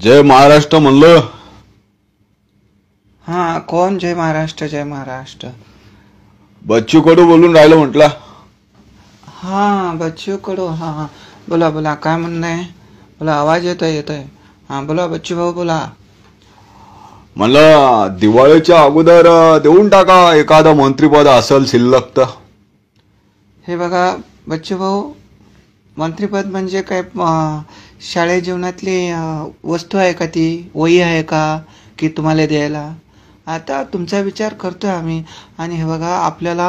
जय महाराष्ट्र म्हणलं हा कोण जय महाराष्ट्र जय महाराष्ट्र बच्चू कडू बोलून राहिलो म्हटला हा बच्चू कडू हा हा बोला बोला काय म्हणणं बोला आवाज येत आहे येत आहे हा बोला बच्चू भाऊ बोला म्हटलं दिवाळीच्या अगोदर देऊन टाका एखादं मंत्रीपद असेल शिल्लक तर हे बघा बच्चू भाऊ मंत्रीपद म्हणजे काय शाळे जीवनातली वस्तू आहे का ती वही आहे का की तुम्हाला द्यायला आता तुमचा विचार करतोय आम्ही आणि हे बघा आपल्याला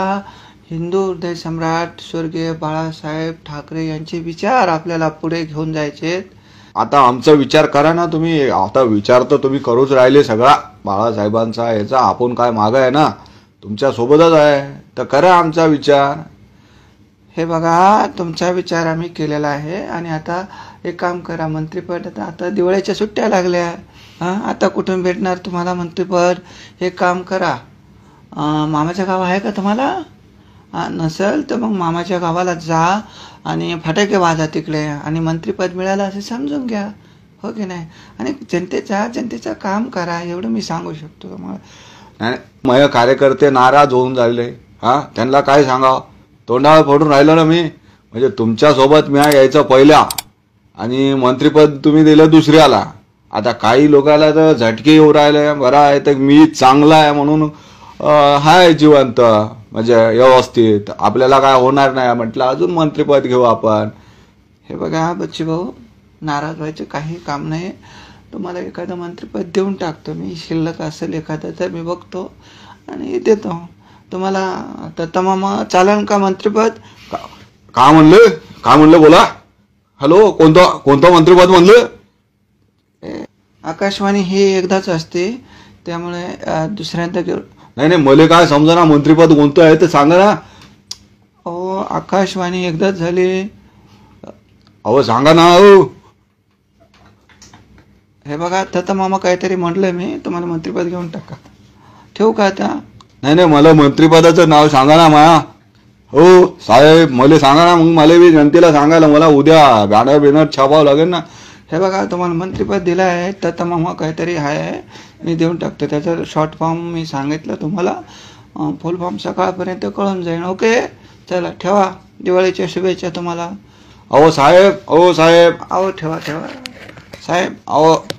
हिंदू हृदय सम्राट स्वर्गीय बाळासाहेब ठाकरे यांचे विचार आपल्याला पुढे घेऊन जायचे आता आमचा विचार करा ना तुम्ही आता विचार तर तुम्ही करूच राहिले सगळा बाळासाहेबांचा याचा आपण काय माग आहे ना तुमच्या सोबतच आहे तर करा आमचा विचार हे बघा तुमचा विचार आम्ही केलेला आहे आणि आता एक काम करा मंत्रीपद आता आता दिवाळीच्या सुट्ट्या लागल्या हां आता कुठून भेटणार तुम्हाला मंत्रीपद हे काम करा मामाच्या गाव आहे का तुम्हाला नसेल तर मग मामाच्या गावाला जा आणि फटाके वाजा तिकडे आणि मंत्रीपद मिळालं असे समजून घ्या हो की नाही आणि जनतेचा जनतेचं काम करा एवढं मी सांगू शकतो तुम्हाला माझे कार्यकर्ते नाराज होऊन झाले हां त्यांना काय सांगावं तोंडावर फोडून राहिलो ना मी म्हणजे तुमच्यासोबत मी यायचं पहिल्या आणि मंत्रीपद तुम्ही दिलं दुसऱ्याला आता काही लोकाला तर झटके येऊ राहिले बरं आहे तर मी चांगला आहे म्हणून हाय जिवंत म्हणजे व्यवस्थित आपल्याला काय होणार नाही म्हटलं अजून मंत्रीपद घेऊ आपण हे बघा बच्ची भाऊ नाराज व्हायचं काही काम नाही तुम्हाला एखादं मंत्रीपद देऊन टाकतो मी शिल्लक असेल एखादं तर मी बघतो आणि देतो तुम्हाला दत्ता मामा चालन का मंत्रीपद का म्हणलं का म्हणलं बोला हॅलो कोणता कोणतं मंत्रीपद म्हणलं आकाशवाणी हे एकदाच असते त्यामुळे दुसऱ्यांदा नाही नाही मला काय समजा ना मंत्रीपद कोणतं आहे ते सांगा ना अहो आकाशवाणी एकदाच झाली अहो सांगा ना अहो हे बघा आता मामा काहीतरी म्हटलंय मी तुम्हाला मंत्रीपद घेऊन टाका ठेवू का आता नाही नाही मला मंत्रिपदाचं नाव सांगा ना माया हो साहेब मला सांगा ना मग मला बी जनतेला सांगायला मला उद्या बॅनर बिनर छापावं लागेल ना हे बघा तुम्हाला मंत्रिपद दिलं आहे तर तर मग काहीतरी आहे मी देऊन टाकतो त्याचं शॉर्ट फॉर्म मी सांगितलं तुम्हाला फुल फॉर्म सकाळपर्यंत कळून जाईल ओके चला ठेवा दिवाळीच्या शुभेच्छा तुम्हाला अहो साहेब अहो साहेब अहो ठेवा ठेवा साहेब अहो